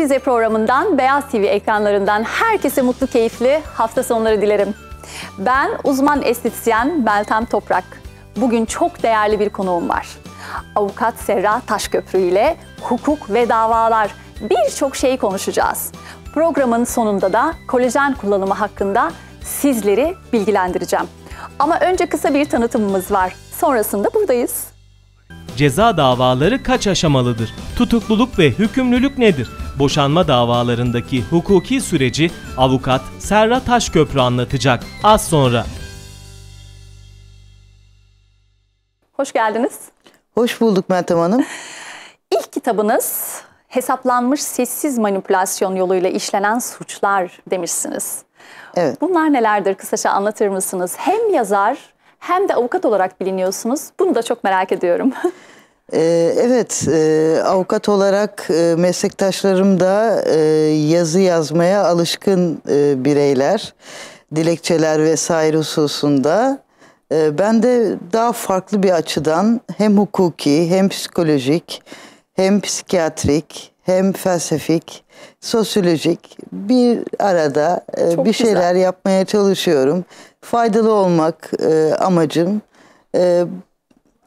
Vize programından Beyaz TV ekranlarından herkese mutlu keyifli hafta sonları dilerim. Ben uzman estetisyen Meltem Toprak. Bugün çok değerli bir konuğum var. Avukat Serra Taşköprü ile hukuk ve davalar birçok şey konuşacağız. Programın sonunda da kolajen kullanımı hakkında sizleri bilgilendireceğim. Ama önce kısa bir tanıtımımız var. Sonrasında buradayız ceza davaları kaç aşamalıdır? Tutukluluk ve hükümlülük nedir? Boşanma davalarındaki hukuki süreci avukat Serra Taşköprü anlatacak az sonra. Hoş geldiniz. Hoş bulduk Meltem Hanım. İlk kitabınız hesaplanmış sessiz manipülasyon yoluyla işlenen suçlar demişsiniz. Evet. Bunlar nelerdir kısaca anlatır mısınız? Hem yazar hem de avukat olarak biliniyorsunuz. Bunu da çok merak ediyorum. Ee, evet, e, avukat olarak e, meslektaşlarım da e, yazı yazmaya alışkın bireyler, dilekçeler vesaire hususunda. Ben de daha farklı bir açıdan hem hukuki, hem psikolojik, hem psikiyatrik, hem felsefik, sosyolojik bir arada Çok bir şeyler güzel. yapmaya çalışıyorum. Faydalı olmak amacım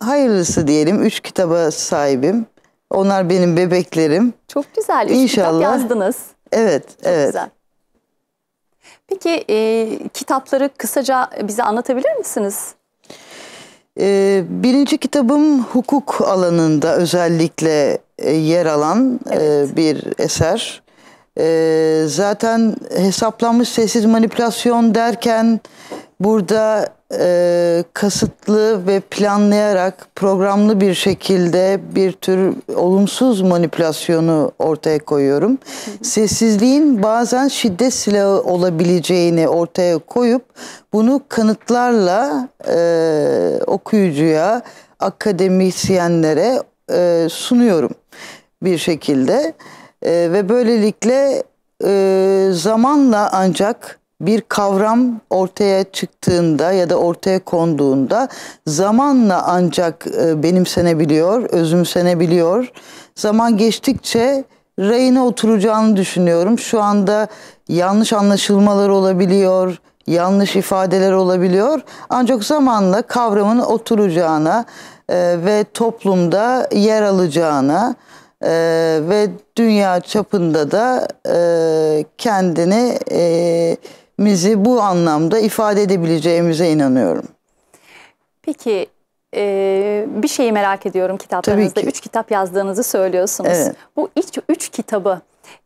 hayırlısı diyelim. Üç kitaba sahibim. Onlar benim bebeklerim. Çok güzel. Üç İnşallah. kitap yazdınız. Evet. Çok evet. güzel. Peki e, kitapları kısaca bize anlatabilir misiniz? E, birinci kitabım hukuk alanında özellikle e, yer alan e, evet. e, bir eser. E, zaten hesaplanmış sessiz manipülasyon derken Burada e, kasıtlı ve planlayarak programlı bir şekilde bir tür olumsuz manipülasyonu ortaya koyuyorum. Sessizliğin bazen şiddet silahı olabileceğini ortaya koyup bunu kanıtlarla e, okuyucuya, akademisyenlere e, sunuyorum bir şekilde. E, ve böylelikle e, zamanla ancak bir kavram ortaya çıktığında ya da ortaya konduğunda zamanla ancak e, benimsenebiliyor, özümsenebiliyor. Zaman geçtikçe rayına oturacağını düşünüyorum. Şu anda yanlış anlaşılmalar olabiliyor, yanlış ifadeler olabiliyor. Ancak zamanla kavramın oturacağına e, ve toplumda yer alacağına, ee, ve dünya çapında da e, kendini e, mizi bu anlamda ifade edebileceğimize inanıyorum. Peki e, bir şeyi merak ediyorum kitaplarınızda. Üç kitap yazdığınızı söylüyorsunuz. Evet. Bu ilk üç kitabı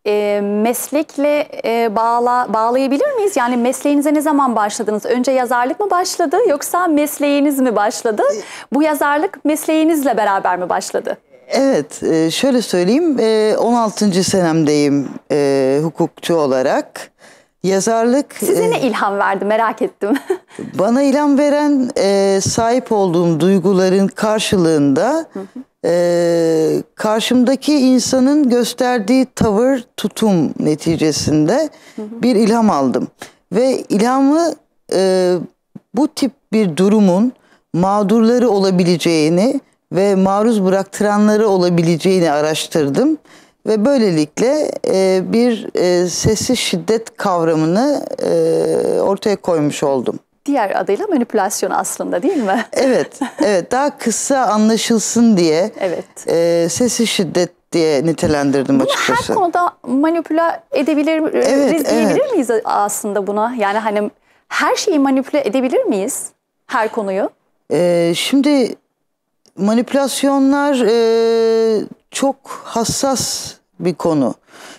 e, meslekle e, bağla, bağlayabilir miyiz? Yani mesleğinize ne zaman başladınız? Önce yazarlık mı başladı yoksa mesleğiniz mi başladı? E, bu yazarlık mesleğinizle beraber mi başladı? Evet, e, şöyle söyleyeyim. 16. E, senemdeyim hukukçu olarak. Yazarlık... Size e, ne ilham verdi merak ettim. bana ilham veren e, sahip olduğum duyguların karşılığında e, karşımdaki insanın gösterdiği tavır, tutum neticesinde bir ilham aldım. Ve ilhamı e, bu tip bir durumun mağdurları olabileceğini ve maruz bıraktıranları olabileceğini araştırdım. Ve böylelikle e, bir e, sessiz şiddet kavramını e, ortaya koymuş oldum. Diğer adıyla manipülasyon aslında değil mi? evet, evet daha kısa anlaşılsın diye evet. e, sessiz şiddet diye nitelendirdim Bunu açıkçası. Her konuda manipüle edebilir e, evet, diyebilir evet. miyiz aslında buna? Yani hani her şeyi manipüle edebilir miyiz? Her konuyu? Ee, şimdi manipülasyonlar e, çok hassas bir konu.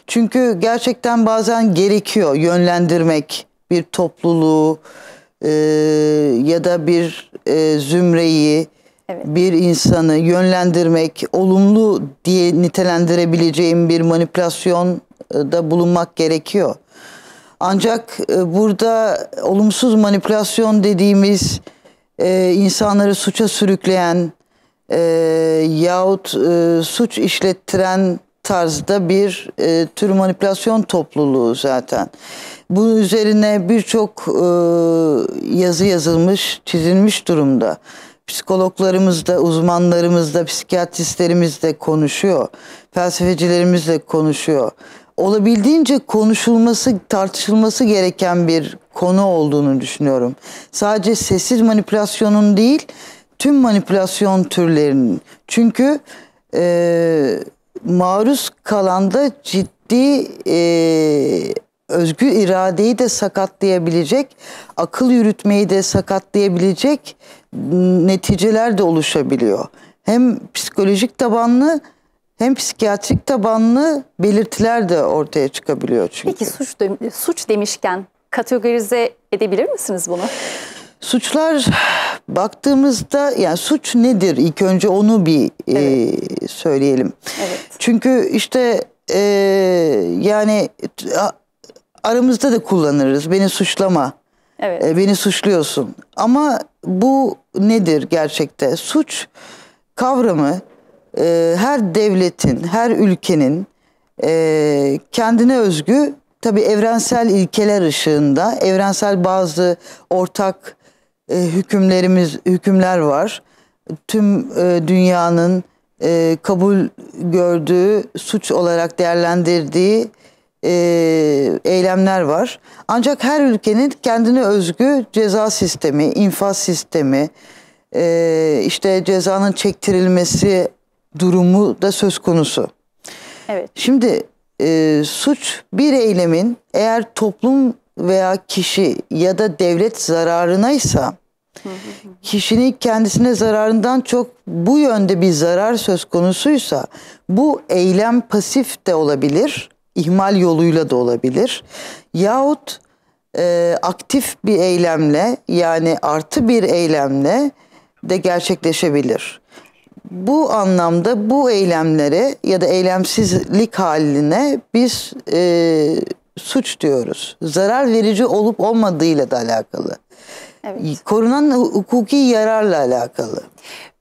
Çünkü gerçekten bazen gerekiyor yönlendirmek bir topluluğu e, ya da bir e, zümreyi, evet. bir insanı yönlendirmek, olumlu diye nitelendirebileceğim bir manipülasyon e, da bulunmak gerekiyor. Ancak e, burada olumsuz manipülasyon dediğimiz e, insanları suça sürükleyen e, yahut e, suç işlettiren tarzda bir e, tür manipülasyon topluluğu zaten. Bunun üzerine birçok e, yazı yazılmış, çizilmiş durumda. Psikologlarımız da, uzmanlarımız da, psikiyatristlerimiz de konuşuyor. Felsefecilerimiz de konuşuyor. Olabildiğince konuşulması, tartışılması gereken bir konu olduğunu düşünüyorum. Sadece sessiz manipülasyonun değil, tüm manipülasyon türlerinin. Çünkü e, maruz kalan da ciddi e, özgür iradeyi de sakatlayabilecek, akıl yürütmeyi de sakatlayabilecek neticeler de oluşabiliyor. Hem psikolojik tabanlı hem psikiyatrik tabanlı belirtiler de ortaya çıkabiliyor çünkü. Peki suç, suç demişken kategorize edebilir misiniz bunu? Suçlar baktığımızda yani suç nedir ilk önce onu bir e, evet. e, söyleyelim. Evet. Çünkü işte e, yani aramızda da kullanırız beni suçlama. Evet. E, beni suçluyorsun. Ama bu nedir gerçekte? Suç kavramı e, her devletin, her ülkenin e, kendine özgü tabi evrensel ilkeler ışığında evrensel bazı ortak e, hükümlerimiz hükümler var. Tüm e, dünyanın e, kabul gördüğü suç olarak değerlendirdiği e, eylemler var. Ancak her ülkenin kendine özgü ceza sistemi, infaz sistemi, e, işte cezanın çektirilmesi durumu da söz konusu. Evet. Şimdi e, suç bir eylemin eğer toplum veya kişi ya da devlet zararınaysa kişinin kendisine zararından çok bu yönde bir zarar söz konusuysa bu eylem pasif de olabilir, ihmal yoluyla da olabilir. Yahut e, aktif bir eylemle yani artı bir eylemle de gerçekleşebilir. Bu anlamda bu eylemlere ya da eylemsizlik haline biz e, suç diyoruz. Zarar verici olup olmadığıyla da alakalı. Evet. Korunan hukuki yararla alakalı.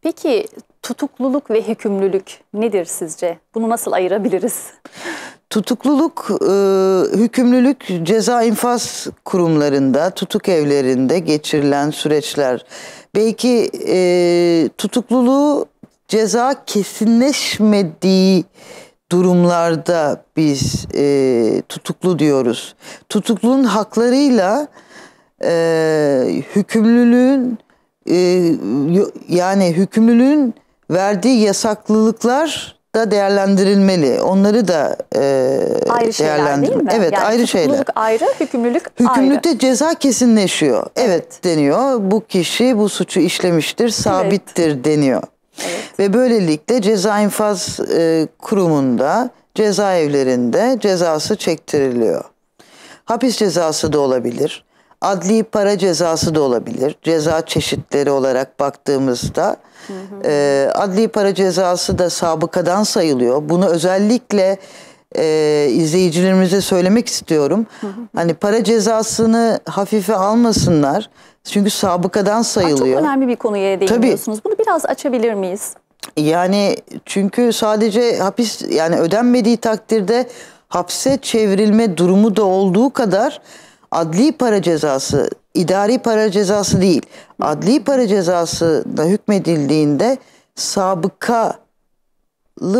Peki tutukluluk ve hükümlülük nedir sizce? Bunu nasıl ayırabiliriz? Tutukluluk, e, hükümlülük ceza infaz kurumlarında, tutuk evlerinde geçirilen süreçler. Belki e, tutukluluğu ceza kesinleşmediği durumlarda biz e, tutuklu diyoruz. Tutuklunun haklarıyla e, hükümlülüğün e, yani hükümlülüğün verdiği yasaklılıklar da değerlendirilmeli. Onları da e, ayrı değerlendirme. Değil mi? Evet, yani ayrı şeyler. ayrı, hükümlülük Hükümlülükte ceza kesinleşiyor. Evet. evet deniyor. Bu kişi bu suçu işlemiştir, sabittir evet. deniyor. Evet. Ve böylelikle ceza infaz e, kurumunda, cezaevlerinde cezası çektiriliyor. Hapis cezası da olabilir. Adli para cezası da olabilir. Ceza çeşitleri olarak baktığımızda hı hı. E, adli para cezası da sabıkadan sayılıyor. Bunu özellikle e, izleyicilerimize söylemek istiyorum. Hani para cezasını hafife almasınlar. Çünkü sabıkadan sayılıyor. Aa, çok önemli bir konuya değiniyorsunuz. Bunu biraz açabilir miyiz? Yani çünkü sadece hapis yani ödenmediği takdirde hapse çevrilme durumu da olduğu kadar adli para cezası, idari para cezası değil. Adli para cezası da hükmedildiğinde sabıkalı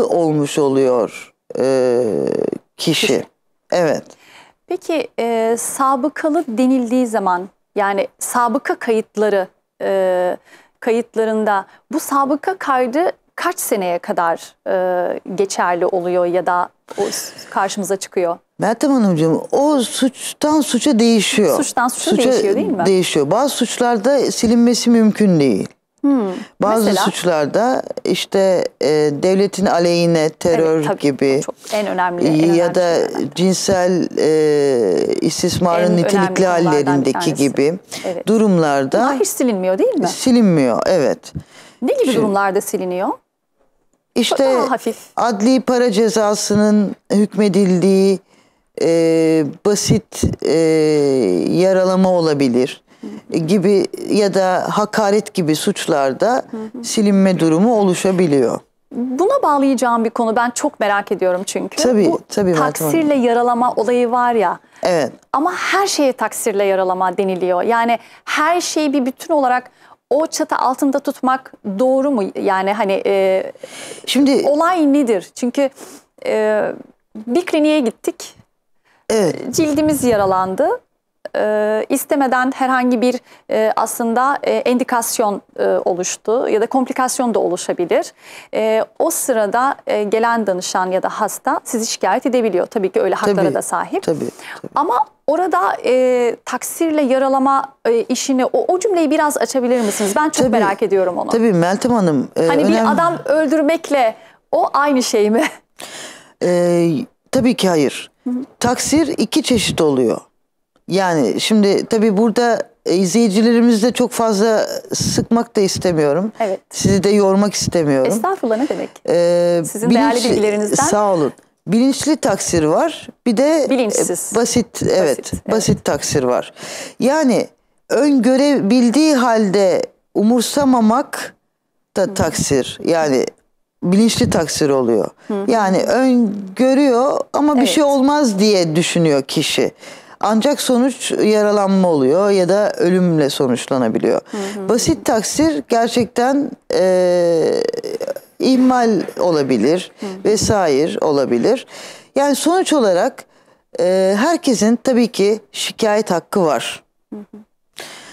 olmuş oluyor e, kişi. Evet. Peki e, sabıkalı denildiği zaman yani sabıka kayıtları e, kayıtlarında bu sabıka kaydı kaç seneye kadar e, geçerli oluyor ya da o karşımıza çıkıyor? Meltem Hanımcığım o suçtan suça değişiyor. Suçtan suça, suça değişiyor değil mi? Değişiyor. Bazı suçlarda silinmesi mümkün değil. Hmm. Bazı Mesela, suçlarda işte e, devletin aleyhine terör evet, tabii, gibi çok, en önemli, en önemli ya da şeylerden. cinsel e, istismarın en nitelikli hallerindeki gibi evet. durumlarda Bunlar hiç silinmiyor değil mi? Silinmiyor evet. Ne gibi Şimdi, durumlarda siliniyor? İşte hafif. adli para cezasının hükmedildiği e, basit e, yaralama olabilir gibi ya da hakaret gibi suçlarda silinme durumu oluşabiliyor. Buna bağlayacağım bir konu ben çok merak ediyorum çünkü. Tabii Bu tabii. Taksirle Hanım. yaralama olayı var ya. Evet. Ama her şeye taksirle yaralama deniliyor. Yani her şeyi bir bütün olarak o çatı altında tutmak doğru mu? Yani hani e, şimdi olay nedir? Çünkü e, bir kliniğe gittik. Evet. Cildimiz yaralandı e, istemeden herhangi bir e, aslında e, endikasyon e, oluştu ya da komplikasyon da oluşabilir. E, o sırada e, gelen danışan ya da hasta sizi şikayet edebiliyor. Tabii ki öyle haklara tabii, da sahip. Tabii, tabii. Ama Orada e, taksirle yaralama e, işini o, o cümleyi biraz açabilir misiniz? Ben çok tabii, merak ediyorum onu. Tabii Meltem Hanım. E, hani önemli... bir adam öldürmekle o aynı şey mi? E, tabii ki hayır. Hı Taksir iki çeşit oluyor. Yani şimdi tabii burada e, izleyicilerimizle çok fazla sıkmak da istemiyorum. Evet. Sizi de yormak istemiyorum. Estağfurullah ne demek? Ee, Sizin bilinçli, değerli bilgilerinizden. Sağ olun. Bilinçli taksir var. Bir de e, bilinçsiz. E, basit evet, basit, evet. basit taksir var. Yani öngörebildiği halde umursamamak da Hı. taksir. Yani bilinçli taksir oluyor. Hı. Yani öngörüyor ama evet. bir şey olmaz diye düşünüyor kişi. Ancak sonuç yaralanma oluyor ya da ölümle sonuçlanabiliyor. Hı hı. Basit taksir gerçekten e, ihmal olabilir hı hı. vesaire olabilir. Yani sonuç olarak e, herkesin tabii ki şikayet hakkı var. Hı hı.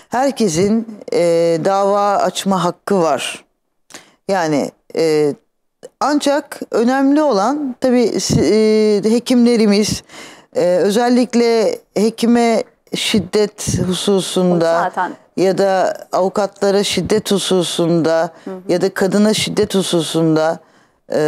Herkesin e, dava açma hakkı var. Yani e, ancak önemli olan tabii e, hekimlerimiz, ee, özellikle hekime şiddet hususunda ya da avukatlara şiddet hususunda hı hı. ya da kadına şiddet hususunda e,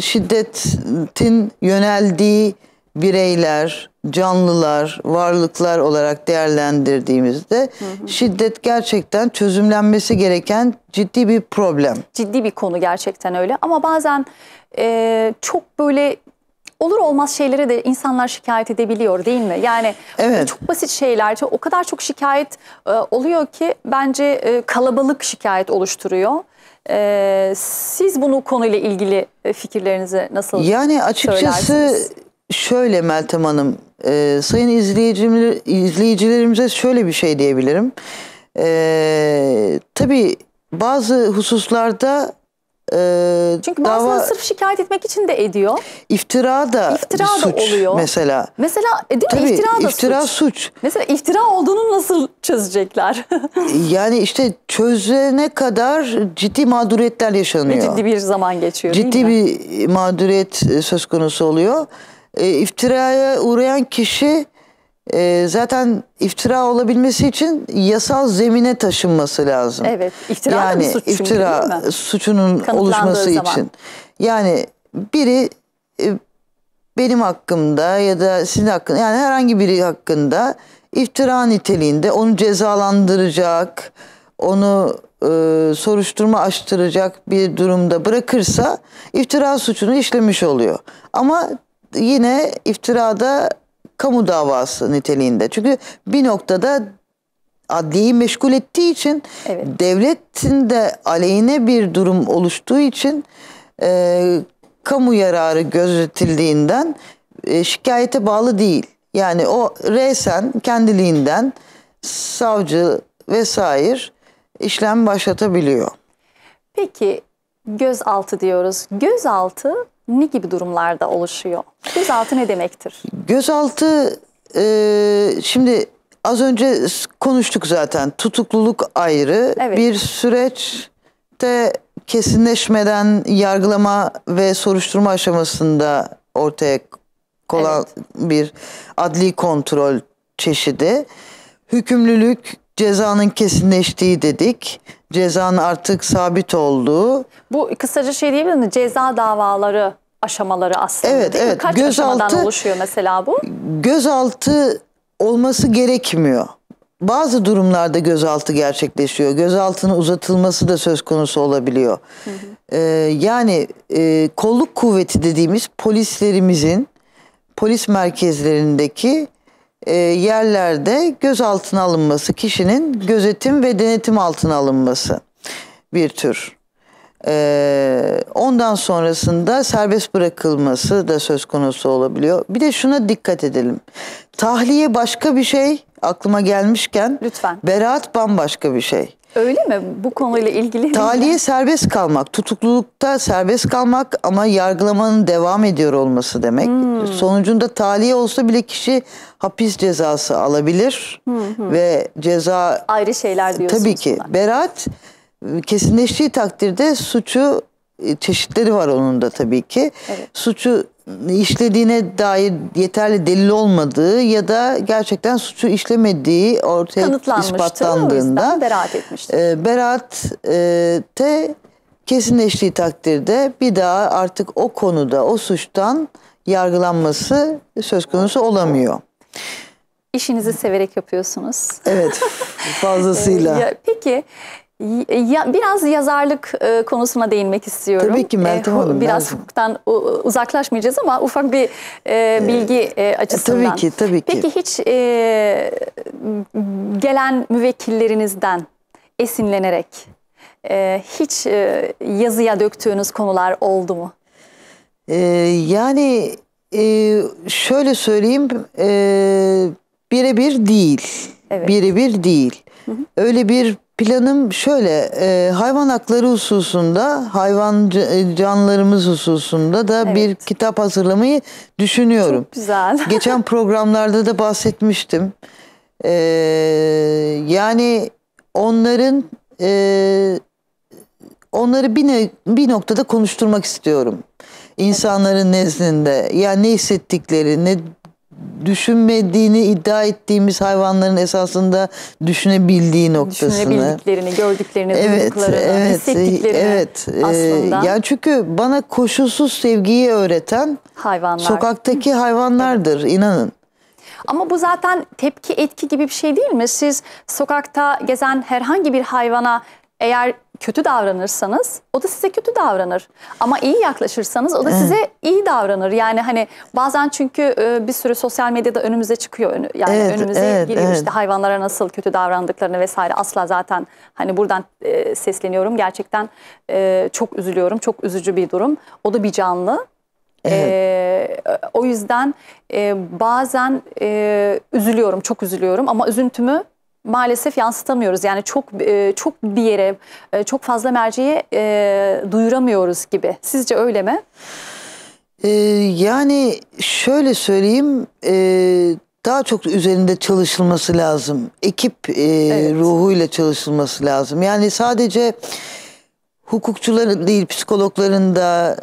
şiddetin yöneldiği bireyler, canlılar, varlıklar olarak değerlendirdiğimizde hı hı. şiddet gerçekten çözümlenmesi gereken ciddi bir problem. Ciddi bir konu gerçekten öyle ama bazen e, çok böyle olur olmaz şeylere de insanlar şikayet edebiliyor değil mi? Yani evet. çok basit şeyler o kadar çok şikayet e, oluyor ki bence e, kalabalık şikayet oluşturuyor. E, siz bunu konuyla ilgili fikirlerinizi nasıl Yani açıkçası şöyle Meltem Hanım, sayın izleyiciler, izleyicilerimize şöyle bir şey diyebilirim. E, tabii bazı hususlarda e, Çünkü dava, bazıları sırf şikayet etmek için de ediyor. İftira da iftira bir suç da oluyor. mesela. Mesela e, değil Tabii, mi? İftira da iftira suç. suç. Mesela iftira olduğunu nasıl çözecekler? E, yani işte çözene kadar ciddi mağduriyetler yaşanıyor. ciddi bir zaman geçiyor Ciddi bir mağduriyet e, söz konusu oluyor. E, iftiraya uğrayan kişi e, zaten iftira olabilmesi için yasal zemine taşınması lazım. Evet, iftira yani, da bir suç iftira çünkü, değil mi? suçunun oluşması zaman. için. Yani biri e, benim hakkımda ya da sizin hakkında yani herhangi biri hakkında iftira niteliğinde onu cezalandıracak, onu e, soruşturma açtıracak bir durumda bırakırsa iftira suçunu işlemiş oluyor. Ama yine iftirada kamu davası niteliğinde. Çünkü bir noktada adliyi meşgul ettiği için evet. devletin de aleyhine bir durum oluştuğu için e, kamu yararı gözetildiğinden e, şikayete bağlı değil. Yani o resen kendiliğinden savcı vesaire işlem başlatabiliyor. Peki gözaltı diyoruz. Gözaltı ne gibi durumlarda oluşuyor? Gözaltı ne demektir? Gözaltı e, şimdi az önce konuştuk zaten tutukluluk ayrı evet. bir süreçte kesinleşmeden yargılama ve soruşturma aşamasında ortaya konan evet. bir adli kontrol çeşidi. Hükümlülük cezanın kesinleştiği dedik. Cezanın artık sabit olduğu. Bu kısaca şey diyebilir miyim Ceza davaları aşamaları aslında. Evet, değil evet. Mi? Kaç gözaltı, aşamadan oluşuyor mesela bu? Gözaltı olması gerekmiyor. Bazı durumlarda gözaltı gerçekleşiyor. Gözaltının uzatılması da söz konusu olabiliyor. Hı hı. Ee, yani e, kolluk kuvveti dediğimiz polislerimizin polis merkezlerindeki e, yerlerde gözaltına alınması, kişinin gözetim ve denetim altına alınması bir tür ee, ondan sonrasında serbest bırakılması da söz konusu olabiliyor. Bir de şuna dikkat edelim. Tahliye başka bir şey aklıma gelmişken Lütfen. beraat bambaşka bir şey. Öyle mi? Bu konuyla ilgili. Tahliye mi? serbest kalmak, tutuklulukta serbest kalmak ama yargılamanın devam ediyor olması demek. Hmm. Sonucunda tahliye olsa bile kişi hapis cezası alabilir hmm, hmm. ve ceza ayrı şeyler diyorsunuz. Tabii ki. Buna. Beraat kesinleştiği takdirde suçu ıı, çeşitleri var onun da tabii ki. Evet. Suçu ıı, işlediğine dair yeterli delil olmadığı ya da gerçekten suçu işlemediği ortaya ispatlandığında beraat etmiştir. Iı, beraat e, te kesinleştiği takdirde bir daha artık o konuda o suçtan yargılanması söz konusu olamıyor. İşinizi severek yapıyorsunuz. Evet, fazlasıyla. Ee, peki ya, biraz yazarlık e, konusuna değinmek istiyorum. Tabii ki e, Meltem e, Biraz lazım. hukuktan uzaklaşmayacağız ama ufak bir e, e bilgi e, açısından. E, tabii ki, tabii ki. Peki hiç e, gelen müvekkillerinizden esinlenerek e, hiç e, yazıya döktüğünüz konular oldu mu? E, yani e, şöyle söyleyeyim, e, birebir değil. Evet. Birebir değil. Hı hı. Öyle bir Planım şöyle, e, hayvan hakları hususunda, hayvan e, canlarımız hususunda da evet. bir kitap hazırlamayı düşünüyorum. Çok güzel. Geçen programlarda da bahsetmiştim. E, yani onların e, onları bir, bir noktada konuşturmak istiyorum. İnsanların evet. nezdinde yani ne hissettikleri, ne düşünmediğini iddia ettiğimiz hayvanların esasında düşünebildiği noktasını. Düşünebildiklerini, gördüklerini, evet, evet, e, hissettiklerini evet, e, aslında. Yani çünkü bana koşulsuz sevgiyi öğreten hayvanlar. sokaktaki hayvanlardır inanın. Ama bu zaten tepki etki gibi bir şey değil mi? Siz sokakta gezen herhangi bir hayvana eğer kötü davranırsanız o da size kötü davranır. Ama iyi yaklaşırsanız o da evet. size iyi davranır. Yani hani bazen çünkü e, bir sürü sosyal medyada önümüze çıkıyor. Yani evet, önümüze evet, geliyor evet. işte hayvanlara nasıl kötü davrandıklarını vesaire. Asla zaten hani buradan e, sesleniyorum. Gerçekten e, çok üzülüyorum. Çok üzücü bir durum. O da bir canlı. Evet. Ee, o yüzden e, bazen e, üzülüyorum, çok üzülüyorum ama üzüntümü maalesef yansıtamıyoruz. Yani çok e, çok bir yere e, çok fazla merceğe duyuramıyoruz gibi. Sizce öyle mi? E, yani şöyle söyleyeyim daha çok üzerinde çalışılması lazım. Ekip e, evet. ruhuyla çalışılması lazım. Yani sadece hukukçuların değil psikologların da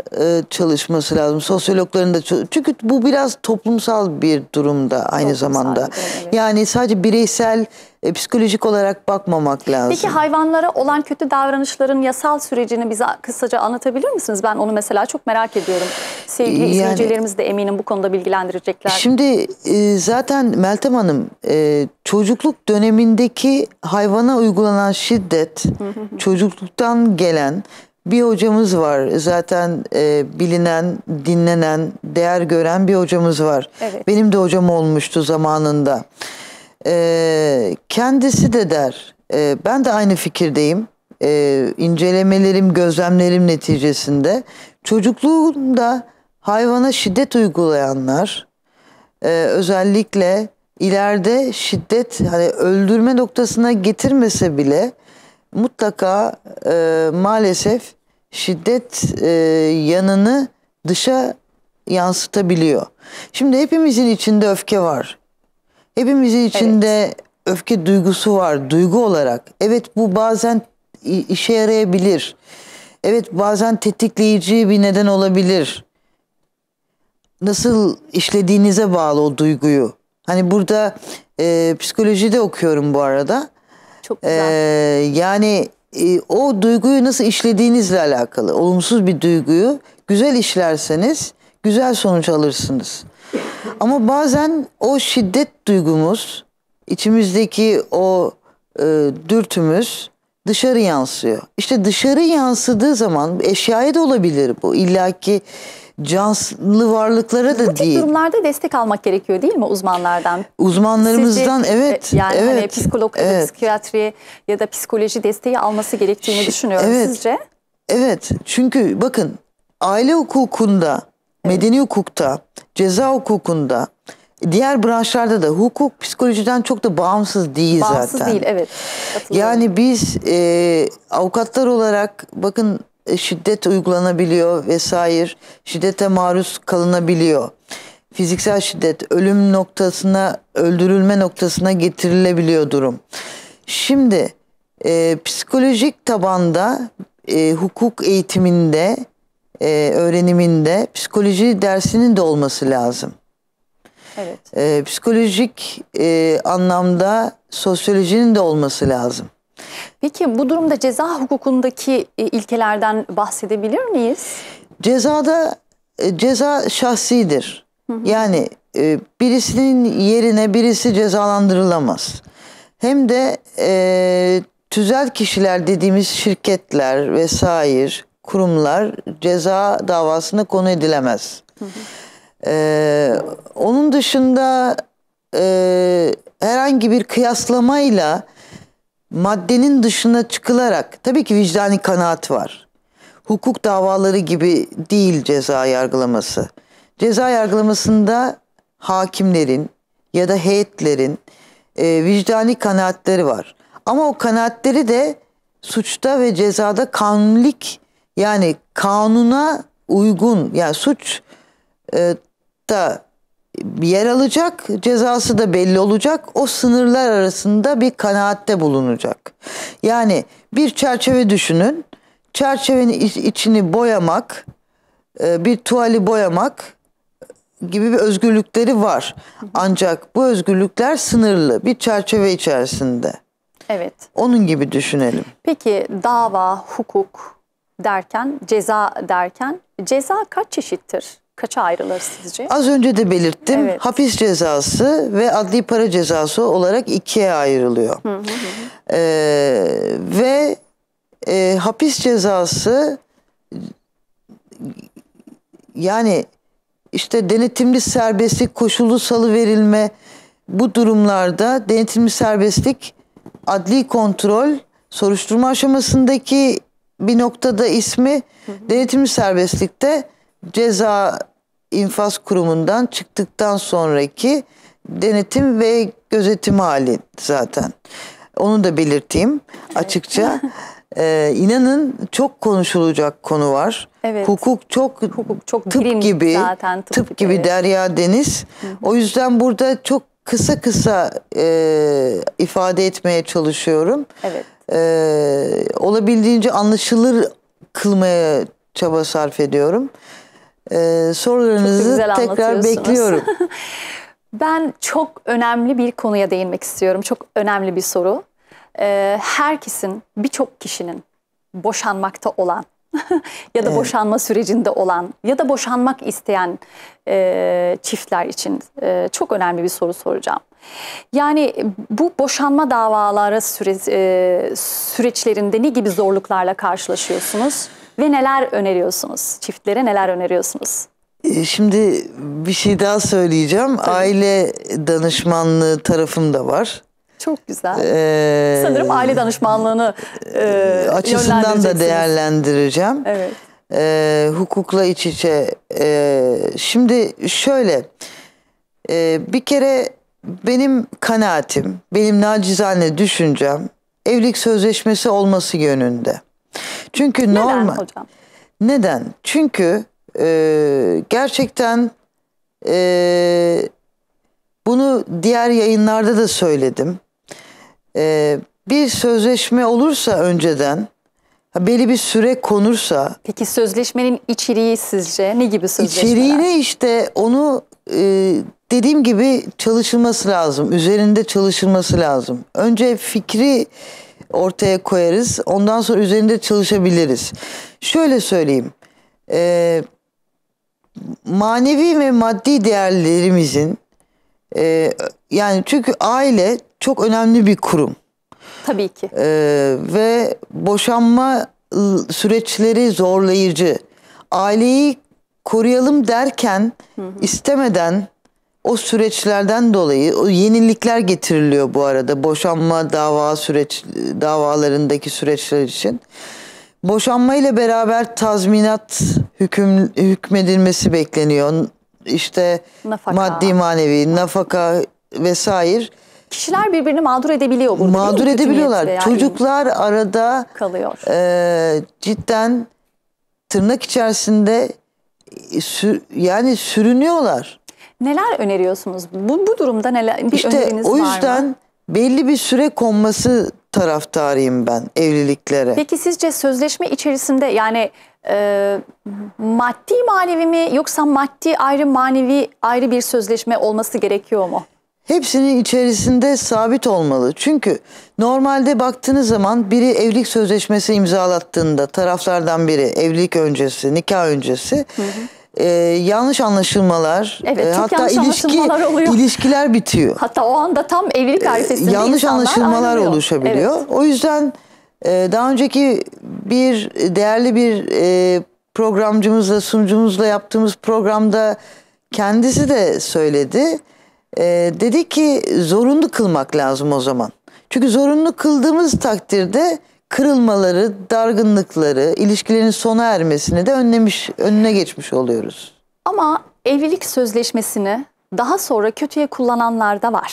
çalışması lazım. Sosyologların da çünkü bu biraz toplumsal bir durumda aynı toplumsal, zamanda. Yani sadece bireysel e, psikolojik olarak bakmamak lazım. Peki hayvanlara olan kötü davranışların yasal sürecini bize kısaca anlatabilir misiniz? Ben onu mesela çok merak ediyorum. Sevgili yani, izleyicilerimiz de eminim bu konuda bilgilendirecekler. Şimdi e, zaten Meltem Hanım e, çocukluk dönemindeki hayvana uygulanan şiddet çocukluktan gelen bir hocamız var. Zaten e, bilinen, dinlenen, değer gören bir hocamız var. Evet. Benim de hocam olmuştu zamanında. E, kendisi de der, e, ben de aynı fikirdeyim. E, incelemelerim, gözlemlerim neticesinde çocukluğunda hayvana şiddet uygulayanlar, e, özellikle ileride şiddet hani öldürme noktasına getirmese bile mutlaka e, maalesef şiddet e, yanını dışa yansıtabiliyor. Şimdi hepimizin içinde öfke var. Hepimizin içinde evet. öfke duygusu var duygu olarak. Evet bu bazen işe yarayabilir. Evet bazen tetikleyici bir neden olabilir. Nasıl işlediğinize bağlı o duyguyu. Hani burada e, psikolojide okuyorum bu arada. Çok güzel. E, yani e, o duyguyu nasıl işlediğinizle alakalı. Olumsuz bir duyguyu güzel işlerseniz güzel sonuç alırsınız. Ama bazen o şiddet duygumuz, içimizdeki o e, dürtümüz dışarı yansıyor. İşte dışarı yansıdığı zaman eşyaya da olabilir bu. İlla ki canlı varlıklara da bu değil. Bu durumlarda destek almak gerekiyor değil mi uzmanlardan? Uzmanlarımızdan Sizce, evet. E, yani hani evet, hani psikolog, evet. psikiyatri ya da psikoloji desteği alması gerektiğini düşünüyorum evet, sizce. Evet çünkü bakın aile hukukunda medeni hukukta, ceza hukukunda, diğer branşlarda da hukuk psikolojiden çok da bağımsız değil bağımsız zaten. Bağımsız değil evet. Yani biz e, avukatlar olarak bakın e, şiddet uygulanabiliyor vesaire, şiddete maruz kalınabiliyor. Fiziksel şiddet ölüm noktasına, öldürülme noktasına getirilebiliyor durum. Şimdi e, psikolojik tabanda e, hukuk eğitiminde e, öğreniminde psikoloji dersinin de olması lazım. Evet. E, psikolojik e, anlamda sosyolojinin de olması lazım. Peki bu durumda ceza hukukundaki e, ilkelerden bahsedebilir miyiz? Cezada e, ceza şahsidir. Hı hı. Yani e, birisinin yerine birisi cezalandırılamaz. Hem de e, tüzel kişiler dediğimiz şirketler vesaire kurumlar ceza davasına konu edilemez. Ee, onun dışında e, herhangi bir kıyaslamayla maddenin dışına çıkılarak tabii ki vicdani kanaat var. Hukuk davaları gibi değil ceza yargılaması. Ceza yargılamasında hakimlerin ya da heyetlerin e, vicdani kanaatleri var. Ama o kanaatleri de suçta ve cezada kanunlik yani kanuna uygun yani suç e, da yer alacak, cezası da belli olacak. O sınırlar arasında bir kanaatte bulunacak. Yani bir çerçeve düşünün. Çerçevenin içini boyamak, e, bir tuvali boyamak gibi bir özgürlükleri var. Ancak bu özgürlükler sınırlı bir çerçeve içerisinde. Evet. Onun gibi düşünelim. Peki dava, hukuk, derken, ceza derken ceza kaç çeşittir? Kaça ayrılır sizce? Az önce de belirttim. Evet. Hapis cezası ve adli para cezası olarak ikiye ayrılıyor. Ee, ve e, hapis cezası yani işte denetimli serbestlik, koşullu salı verilme bu durumlarda denetimli serbestlik adli kontrol soruşturma aşamasındaki bir noktada ismi denetimli serbestlikte ceza infaz kurumundan çıktıktan sonraki denetim ve gözetim hali zaten. Onu da belirteyim açıkça. Ee, inanın çok konuşulacak konu var. Evet. Hukuk çok hukuk çok tıp gibi zaten tıp, tıp gibi evet. derya deniz. Hı hı. O yüzden burada çok kısa kısa e, ifade etmeye çalışıyorum. Evet e, olabildiğince anlaşılır kılmaya çaba sarf ediyorum. E, sorularınızı tekrar bekliyorum. ben çok önemli bir konuya değinmek istiyorum. Çok önemli bir soru. E, herkesin, birçok kişinin boşanmakta olan ya da evet. boşanma sürecinde olan ya da boşanmak isteyen e, çiftler için e, çok önemli bir soru soracağım. Yani bu boşanma davaları süre, e, süreçlerinde ne gibi zorluklarla karşılaşıyorsunuz ve neler öneriyorsunuz? Çiftlere neler öneriyorsunuz? E, şimdi bir şey daha söyleyeceğim. Tabii. Aile danışmanlığı tarafım da var. Çok güzel. Ee, Sanırım aile danışmanlığını e, e açısından da değerlendireceğim. Evet. Ee, hukukla iç içe. Ee, şimdi şöyle. Ee, bir kere benim kanaatim, benim nacizane düşüncem evlilik sözleşmesi olması yönünde. Çünkü Neden normal. Hocam? Neden? Çünkü e, gerçekten e, bunu diğer yayınlarda da söyledim. E, bir sözleşme olursa önceden belli bir süre konursa. Peki sözleşmenin içeriği sizce ne gibi sözleşmeler? İçeriğine işte onu e, dediğim gibi çalışılması lazım. Üzerinde çalışılması lazım. Önce fikri ortaya koyarız. Ondan sonra üzerinde çalışabiliriz. Şöyle söyleyeyim. E, manevi ve maddi değerlerimizin e, yani çünkü aile çok önemli bir kurum. Tabii ki. E, ve boşanma süreçleri zorlayıcı. Aileyi koruyalım derken hı hı. istemeden o süreçlerden dolayı o yenilikler getiriliyor bu arada boşanma dava süreç davalarındaki süreçler için. Boşanma ile beraber tazminat hüküm hükmedilmesi bekleniyor. İşte nafaka. maddi manevi nafaka vesaire. Kişiler birbirini mağdur edebiliyor burada. Mağdur edebiliyorlar. Çocuklar yani. arada kalıyor. E, cidden tırnak içerisinde sür, yani sürünüyorlar. Neler öneriyorsunuz? Bu, bu durumda neler bir işte, öneriniz var mı? o yüzden belli bir süre konması taraftarıyım ben evliliklere. Peki sizce sözleşme içerisinde yani e, maddi manevi mi yoksa maddi ayrı manevi ayrı bir sözleşme olması gerekiyor mu? Hepsinin içerisinde sabit olmalı. Çünkü normalde baktığınız zaman biri evlilik sözleşmesi imzalattığında taraflardan biri evlilik öncesi, nikah öncesi hı hı e, yanlış anlaşılmalar, evet, e, hatta yanlış ilişki oluyor. ilişkiler bitiyor. Hatta o anda tam evlilik ee, arifesinde e, yanlış anlaşılmalar ayrılıyor. oluşabiliyor. Evet. O yüzden e, daha önceki bir değerli bir e, programcımızla sunucumuzla yaptığımız programda kendisi de söyledi. E, dedi ki zorunlu kılmak lazım o zaman. Çünkü zorunlu kıldığımız takdirde kırılmaları, dargınlıkları, ilişkilerin sona ermesini de önlemiş, önüne geçmiş oluyoruz. Ama evlilik sözleşmesini daha sonra kötüye kullananlar da var.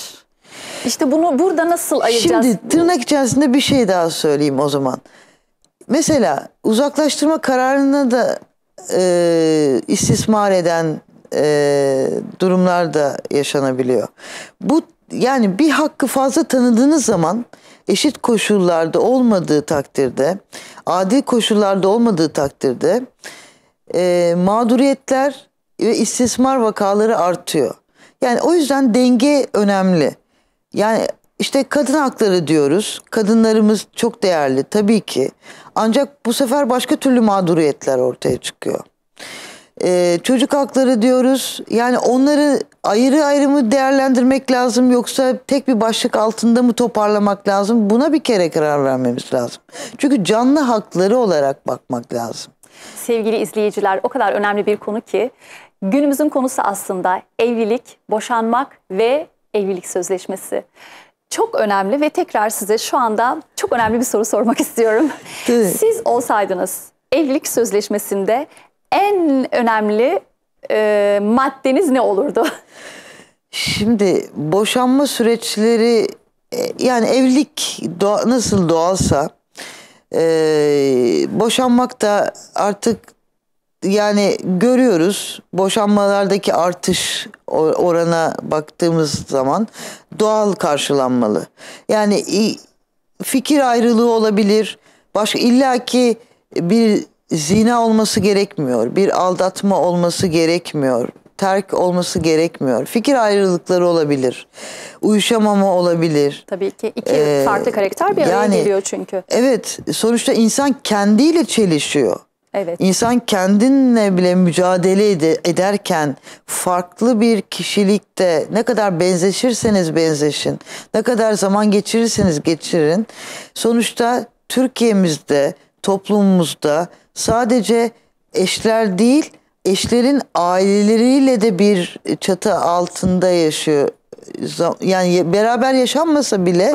İşte bunu burada nasıl ayıracağız? Şimdi tırnak içerisinde bir şey daha söyleyeyim o zaman. Mesela uzaklaştırma kararını da e, istismar eden e, durumlar da yaşanabiliyor. Bu yani bir hakkı fazla tanıdığınız zaman eşit koşullarda olmadığı takdirde, adil koşullarda olmadığı takdirde e, mağduriyetler ve istismar vakaları artıyor. Yani o yüzden denge önemli. Yani işte kadın hakları diyoruz. Kadınlarımız çok değerli tabii ki. Ancak bu sefer başka türlü mağduriyetler ortaya çıkıyor e, çocuk hakları diyoruz. Yani onları ayrı ayrı mı değerlendirmek lazım yoksa tek bir başlık altında mı toparlamak lazım? Buna bir kere karar vermemiz lazım. Çünkü canlı hakları olarak bakmak lazım. Sevgili izleyiciler o kadar önemli bir konu ki günümüzün konusu aslında evlilik, boşanmak ve evlilik sözleşmesi çok önemli ve tekrar size şu anda çok önemli bir soru sormak istiyorum. Siz olsaydınız evlilik sözleşmesinde en önemli e, maddeniz ne olurdu? Şimdi boşanma süreçleri e, yani evlilik doğa, nasıl doğalsa e, boşanmak da artık yani görüyoruz boşanmalardaki artış orana baktığımız zaman doğal karşılanmalı. Yani fikir ayrılığı olabilir. Başka illaki bir zina olması gerekmiyor. Bir aldatma olması gerekmiyor. Terk olması gerekmiyor. Fikir ayrılıkları olabilir. Uyuşamama olabilir. Tabii ki iki ee, farklı karakter bir yani, araya geliyor çünkü. Evet sonuçta insan kendiyle çelişiyor. Evet. İnsan kendinle bile mücadele ederken farklı bir kişilikte ne kadar benzeşirseniz benzeşin, ne kadar zaman geçirirseniz geçirin. Sonuçta Türkiye'mizde, toplumumuzda sadece eşler değil eşlerin aileleriyle de bir çatı altında yaşıyor. Yani beraber yaşanmasa bile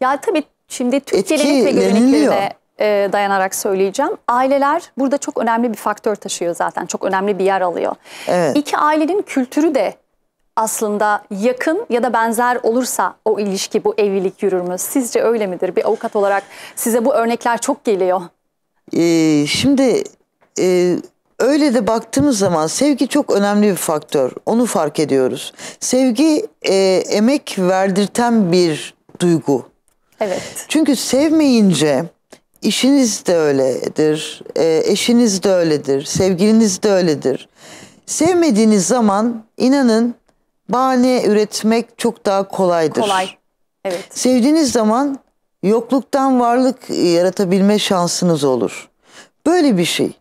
ya tabii şimdi Türk gelenek e, dayanarak söyleyeceğim. Aileler burada çok önemli bir faktör taşıyor zaten. Çok önemli bir yer alıyor. Evet. İki ailenin kültürü de aslında yakın ya da benzer olursa o ilişki, bu evlilik yürür mü? Sizce öyle midir? Bir avukat olarak size bu örnekler çok geliyor. Ee, şimdi e, öyle de baktığımız zaman sevgi çok önemli bir faktör. Onu fark ediyoruz. Sevgi e, emek verdirten bir duygu. Evet. Çünkü sevmeyince işiniz de öyledir, e, eşiniz de öyledir, sevgiliniz de öyledir. Sevmediğiniz zaman inanın bahane üretmek çok daha kolaydır. Kolay. Evet. Sevdiğiniz zaman yokluktan varlık yaratabilme şansınız olur. Böyle bir şey.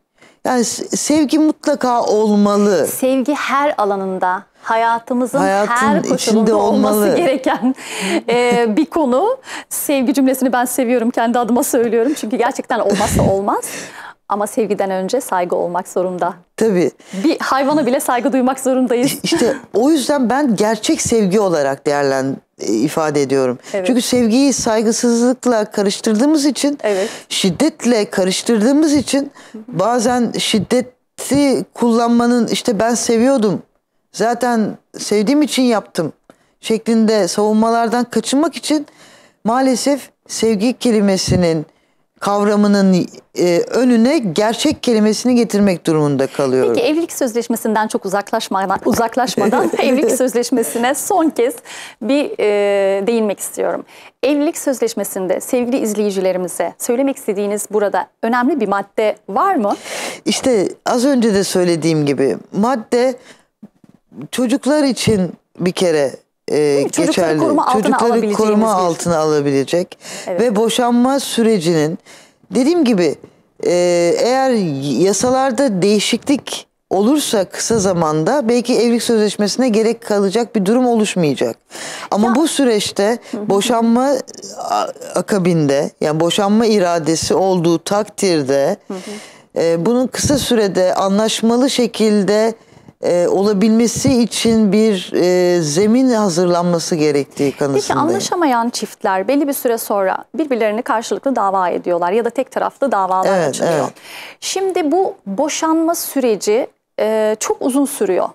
Yani sevgi mutlaka olmalı. Sevgi her alanında, hayatımızın Hayatın her koşulunda olması gereken e, bir konu. Sevgi cümlesini ben seviyorum, kendi adıma söylüyorum. Çünkü gerçekten olmazsa olmaz. Ama sevgiden önce saygı olmak zorunda. Tabii. Bir hayvana bile saygı duymak zorundayız. İşte o yüzden ben gerçek sevgi olarak değerlen e, ifade ediyorum. Evet. Çünkü sevgiyi saygısızlıkla karıştırdığımız için, evet. şiddetle karıştırdığımız için bazen şiddeti kullanmanın işte ben seviyordum, zaten sevdiğim için yaptım şeklinde savunmalardan kaçınmak için maalesef sevgi kelimesinin kavramının e, önüne gerçek kelimesini getirmek durumunda kalıyorum. Peki evlilik sözleşmesinden çok uzaklaşmadan, uzaklaşmadan evlilik sözleşmesine son kez bir e, değinmek istiyorum. Evlilik sözleşmesinde sevgili izleyicilerimize söylemek istediğiniz burada önemli bir madde var mı? İşte az önce de söylediğim gibi madde çocuklar için bir kere e, geçerli koruma altına koruma bir... Şey. altına alabilecek evet. ve boşanma sürecinin dediğim gibi e, eğer yasalarda değişiklik olursa kısa zamanda belki evlilik sözleşmesine gerek kalacak bir durum oluşmayacak. Ama ya. bu süreçte boşanma akabinde yani boşanma iradesi olduğu takdirde e, bunun kısa sürede anlaşmalı şekilde e, olabilmesi için bir e, zemin hazırlanması gerektiği kanısındayım. Peki anlaşamayan çiftler belli bir süre sonra birbirlerini karşılıklı dava ediyorlar ya da tek taraflı davalar evet, açılıyor. Evet. Şimdi bu boşanma süreci e, çok uzun sürüyor.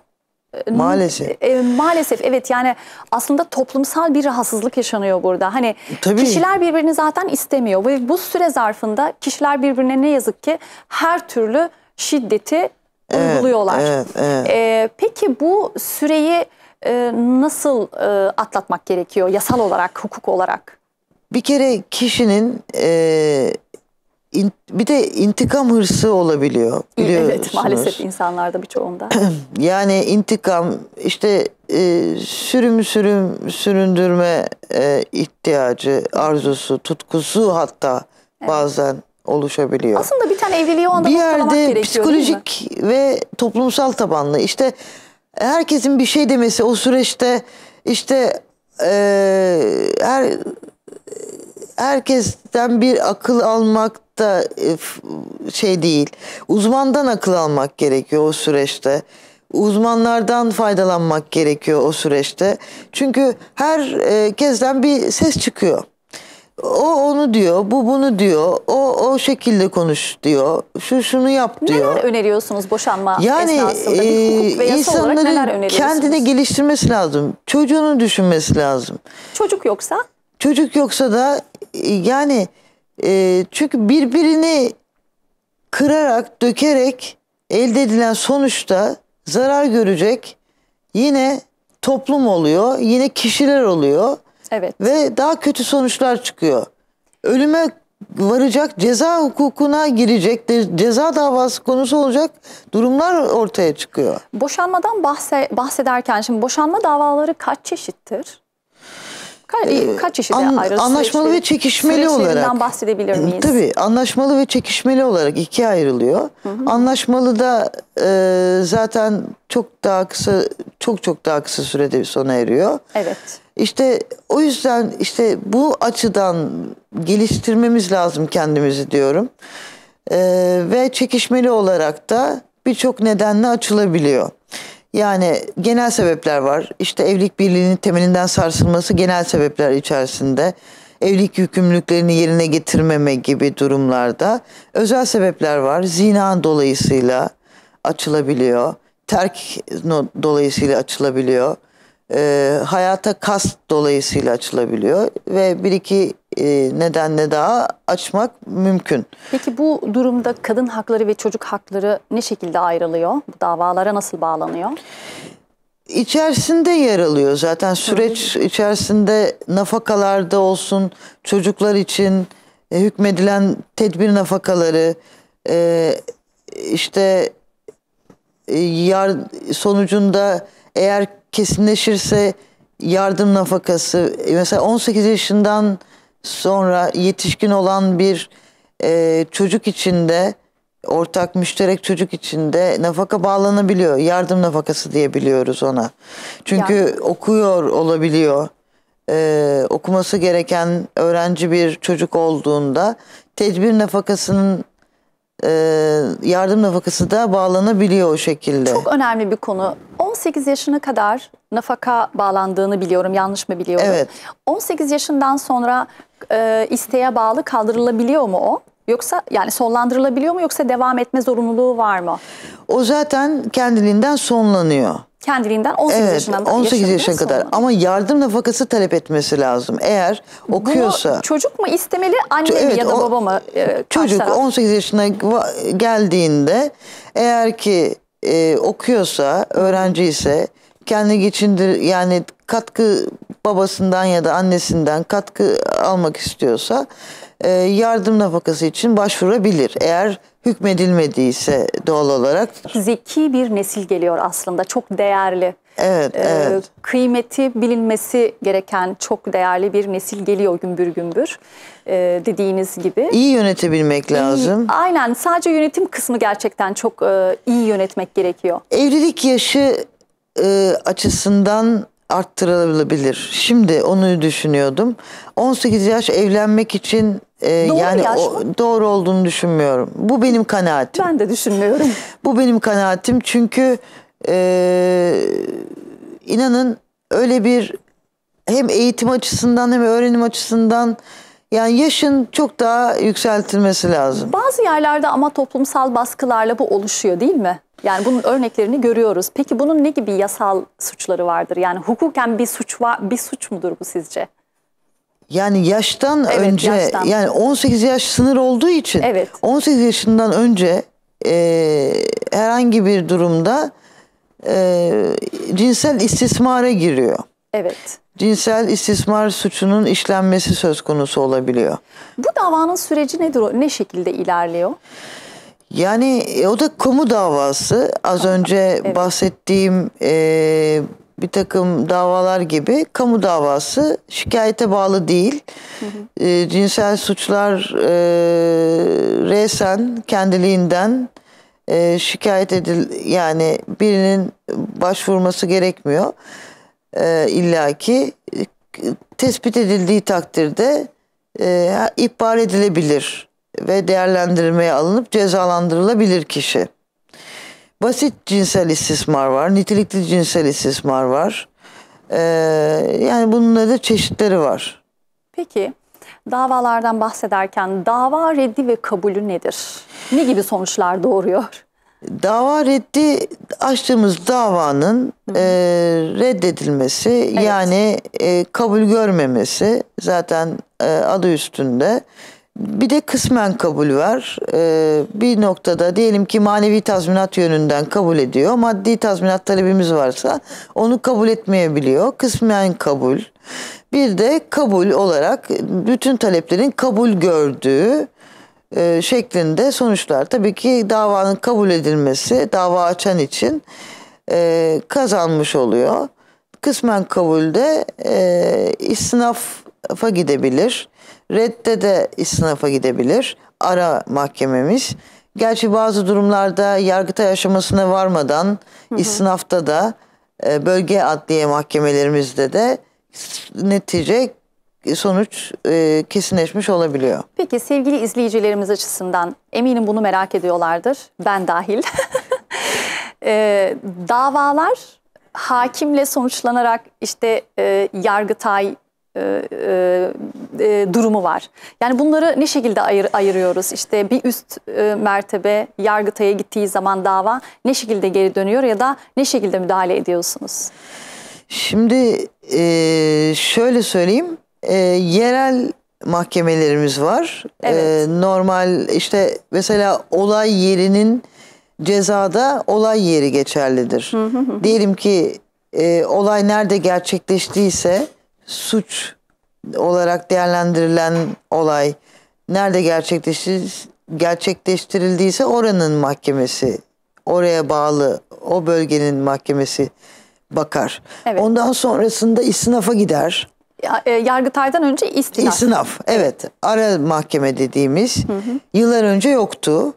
E, maalesef. E, maalesef evet yani aslında toplumsal bir rahatsızlık yaşanıyor burada. Hani Tabii. kişiler birbirini zaten istemiyor ve bu süre zarfında kişiler birbirine ne yazık ki her türlü şiddeti evet, uyguluyorlar. Evet, evet. E, peki bu süreyi e, nasıl e, atlatmak gerekiyor yasal olarak, hukuk olarak? Bir kere kişinin e, in, bir de intikam hırsı olabiliyor biliyorsunuz. Evet maalesef insanlarda birçoğunda. yani intikam işte e, sürüm sürüm süründürme e, ihtiyacı, arzusu, tutkusu hatta evet. bazen oluşabiliyor. Aslında bir tane evliliği o anda bir yerde psikolojik ve toplumsal tabanlı işte herkesin bir şey demesi o süreçte işte e, her herkesten bir akıl almak da e, şey değil. Uzmandan akıl almak gerekiyor o süreçte. Uzmanlardan faydalanmak gerekiyor o süreçte. Çünkü her e, kezden bir ses çıkıyor o onu diyor, bu bunu diyor, o o şekilde konuş diyor, şu şunu yap diyor. Neler öneriyorsunuz boşanma yani, esnasında? Yani e, insanların kendini geliştirmesi lazım, çocuğunu düşünmesi lazım. Çocuk yoksa? Çocuk yoksa da e, yani e, çünkü birbirini kırarak, dökerek elde edilen sonuçta zarar görecek yine toplum oluyor, yine kişiler oluyor. Evet. Ve daha kötü sonuçlar çıkıyor. Ölüme varacak ceza hukukuna girecek ceza davası konusu olacak durumlar ortaya çıkıyor. Boşanmadan bahse, bahsederken şimdi boşanma davaları kaç çeşittir? Ka ee, kaç çeşit an, Anlaşmalı ve çekişmeli olarak. bahsedebilir miyiz? Tabii anlaşmalı ve çekişmeli olarak ikiye ayrılıyor. Hı hı. Anlaşmalı da e, zaten çok daha kısa çok çok daha kısa sürede bir sona eriyor. Evet. İşte o yüzden işte bu açıdan geliştirmemiz lazım kendimizi diyorum. Ee, ve çekişmeli olarak da birçok nedenle açılabiliyor. Yani genel sebepler var. İşte evlilik birliğinin temelinden sarsılması genel sebepler içerisinde. Evlilik yükümlülüklerini yerine getirmeme gibi durumlarda. Özel sebepler var. Zina dolayısıyla açılabiliyor. Terk dolayısıyla açılabiliyor e, hayata kast dolayısıyla açılabiliyor ve bir iki e, nedenle daha açmak mümkün. Peki bu durumda kadın hakları ve çocuk hakları ne şekilde ayrılıyor? Bu davalara nasıl bağlanıyor? İçerisinde yer alıyor zaten süreç içerisinde nafakalarda olsun çocuklar için e, hükmedilen tedbir nafakaları e, işte e, yar, sonucunda eğer kesinleşirse yardım nafakası e, mesela 18 yaşından sonra yetişkin olan bir e, çocuk içinde ortak müşterek çocuk içinde nafaka bağlanabiliyor. Yardım nafakası diyebiliyoruz ona. Çünkü yani. okuyor olabiliyor. Ee, okuması gereken öğrenci bir çocuk olduğunda tedbir nafakasının e, yardım nafakası da bağlanabiliyor o şekilde. Çok önemli bir konu. 18 yaşına kadar nafaka bağlandığını biliyorum. Yanlış mı biliyorum? Evet. 18 yaşından sonra e, isteğe bağlı kaldırılabiliyor mu o? Yoksa yani sonlandırılabiliyor mu yoksa devam etme zorunluluğu var mı? O zaten kendiliğinden sonlanıyor. Kendiliğinden 18 evet, yaşına 18 yaşına kadar sonra. ama yardım nafakası talep etmesi lazım. Eğer okuyorsa. Bunu çocuk mu istemeli anne evet, ya da o, baba mı? E, çocuk taraf? 18 yaşına geldiğinde eğer ki e, okuyorsa, öğrenci ise kendi geçindir yani katkı babasından ya da annesinden katkı almak istiyorsa e, yardım nafakası için başvurabilir. Eğer hükmedilmediyse doğal olarak. Zeki bir nesil geliyor aslında çok değerli. Evet, ee, evet. Kıymeti bilinmesi gereken çok değerli bir nesil geliyor gümbür gümbür ee, dediğiniz gibi. İyi yönetebilmek lazım. İyi, aynen sadece yönetim kısmı gerçekten çok e, iyi yönetmek gerekiyor. Evlilik yaşı e, açısından arttırılabilir. Şimdi onu düşünüyordum. 18 yaş evlenmek için e, doğru yani yaş o, mı? doğru olduğunu düşünmüyorum. Bu benim kanaatim. Ben de düşünmüyorum. Bu benim kanaatim çünkü e, inanın öyle bir hem eğitim açısından hem öğrenim açısından yani yaşın çok daha yükseltilmesi lazım. Bazı yerlerde ama toplumsal baskılarla bu oluşuyor değil mi? Yani bunun örneklerini görüyoruz. Peki bunun ne gibi yasal suçları vardır? Yani hukuken bir suç var, bir suç mudur bu sizce? Yani yaştan evet, önce yaştan. yani 18 yaş sınır olduğu için evet. 18 yaşından önce e, herhangi bir durumda e, cinsel istismara giriyor. Evet. Cinsel istismar suçunun işlenmesi söz konusu olabiliyor. Bu davanın süreci nedir? Ne şekilde ilerliyor? Yani e, o da kamu davası. Az önce evet. bahsettiğim e, bir takım davalar gibi kamu davası şikayete bağlı değil. Hı hı. E, cinsel suçlar e, resen kendiliğinden e, şikayet edil yani birinin başvurması gerekmiyor. E, illaki e, tespit edildiği takdirde e, ihbar edilebilir ve değerlendirmeye alınıp cezalandırılabilir kişi. Basit cinsel istismar var, nitelikli cinsel istismar var. Ee, yani bunun da çeşitleri var. Peki davalardan bahsederken dava reddi ve kabulü nedir? Ne gibi sonuçlar doğuruyor? Dava reddi açtığımız davanın e, reddedilmesi evet. yani e, kabul görmemesi zaten e, adı üstünde. Bir de kısmen kabul var. Ee, bir noktada diyelim ki manevi tazminat yönünden kabul ediyor. Maddi tazminat talebimiz varsa onu kabul etmeyebiliyor. Kısmen kabul. Bir de kabul olarak bütün taleplerin kabul gördüğü e, şeklinde sonuçlar. Tabii ki davanın kabul edilmesi dava açan için e, kazanmış oluyor. Kısmen kabulde e, gidebilir Redde de istinafa gidebilir. Ara mahkememiz. Gerçi bazı durumlarda yargıta aşamasına varmadan hı hı. istinafta da e, bölge adliye mahkemelerimizde de netice e, sonuç e, kesinleşmiş olabiliyor. Peki sevgili izleyicilerimiz açısından eminim bunu merak ediyorlardır. Ben dahil. e, davalar hakimle sonuçlanarak işte e, Yargıtay e, e, e, durumu var. Yani bunları ne şekilde ayır, ayırıyoruz? İşte bir üst e, mertebe yargıtaya gittiği zaman dava ne şekilde geri dönüyor ya da ne şekilde müdahale ediyorsunuz? Şimdi e, şöyle söyleyeyim. E, yerel mahkemelerimiz var. E, evet. E, normal işte mesela olay yerinin cezada olay yeri geçerlidir. Diyelim ki e, olay nerede gerçekleştiyse suç olarak değerlendirilen olay nerede gerçekleştirildiyse oranın mahkemesi, oraya bağlı o bölgenin mahkemesi bakar. Evet. Ondan sonrasında istinafa gider. E, Yargıtay'dan önce istinaf. İstinaf evet. Ara mahkeme dediğimiz hı hı. yıllar önce yoktu.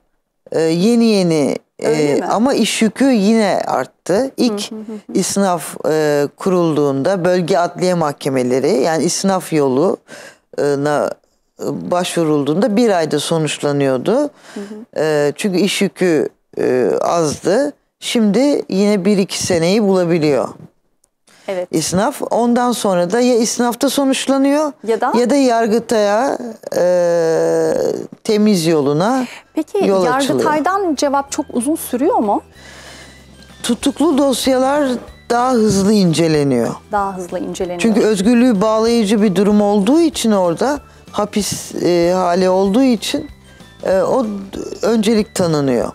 E, yeni yeni Öyle ee, mi? ama iş yükü yine arttı. İlk isnaf e, kurulduğunda bölge adliye mahkemeleri yani isnaf yolu na e, başvurulduğunda bir ayda sonuçlanıyordu. E, çünkü iş yükü e, azdı. Şimdi yine bir iki seneyi bulabiliyor. Evet. İsnaf ondan sonra da ya isnafta sonuçlanıyor ya da, ya da yargıtaya e, temiz yoluna Peki yol yargıtaydan cevap çok uzun sürüyor mu? Tutuklu dosyalar daha hızlı inceleniyor. Daha hızlı inceleniyor. Çünkü özgürlüğü bağlayıcı bir durum olduğu için orada hapis e, hali olduğu için e, o öncelik tanınıyor.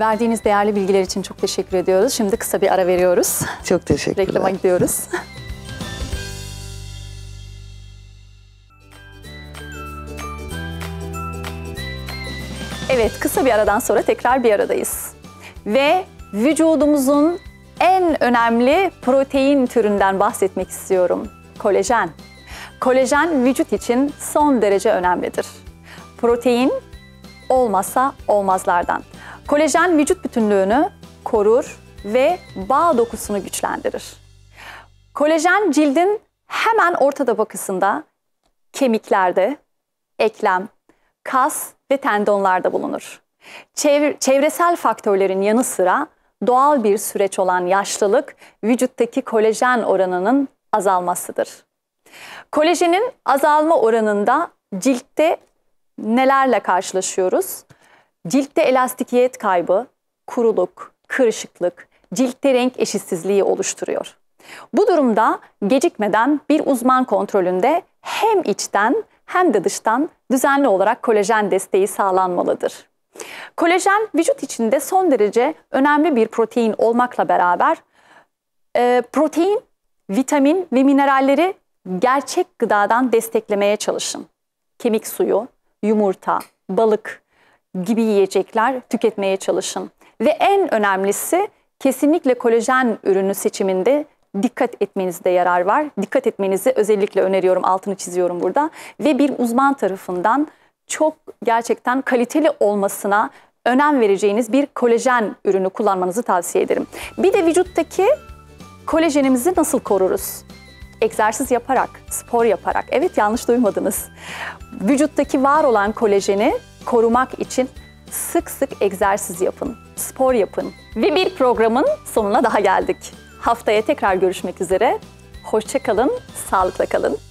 Verdiğiniz değerli bilgiler için çok teşekkür ediyoruz. Şimdi kısa bir ara veriyoruz. Çok teşekkürler. Reklama gidiyoruz. Evet, kısa bir aradan sonra tekrar bir aradayız. Ve vücudumuzun en önemli protein türünden bahsetmek istiyorum. Kolajen. Kolajen vücut için son derece önemlidir. Protein olmasa olmazlardan. Kolajen vücut bütünlüğünü korur ve bağ dokusunu güçlendirir. Kolajen cildin hemen orta tabakasında kemiklerde, eklem, kas ve tendonlarda bulunur. çevresel faktörlerin yanı sıra doğal bir süreç olan yaşlılık vücuttaki kolajen oranının azalmasıdır. Kolajenin azalma oranında ciltte nelerle karşılaşıyoruz? Ciltte elastikiyet kaybı, kuruluk, kırışıklık, ciltte renk eşitsizliği oluşturuyor. Bu durumda gecikmeden bir uzman kontrolünde hem içten hem de dıştan düzenli olarak kolajen desteği sağlanmalıdır. Kolajen vücut içinde son derece önemli bir protein olmakla beraber e, protein, vitamin ve mineralleri gerçek gıdadan desteklemeye çalışın. Kemik suyu, yumurta, balık, gibi yiyecekler tüketmeye çalışın. Ve en önemlisi kesinlikle kolajen ürünü seçiminde dikkat etmenizde yarar var. Dikkat etmenizi özellikle öneriyorum, altını çiziyorum burada. Ve bir uzman tarafından çok gerçekten kaliteli olmasına önem vereceğiniz bir kolajen ürünü kullanmanızı tavsiye ederim. Bir de vücuttaki kolajenimizi nasıl koruruz? Egzersiz yaparak, spor yaparak. Evet yanlış duymadınız. Vücuttaki var olan kolajeni korumak için sık sık egzersiz yapın, spor yapın. Ve bir programın sonuna daha geldik. Haftaya tekrar görüşmek üzere. Hoşçakalın, sağlıkla kalın.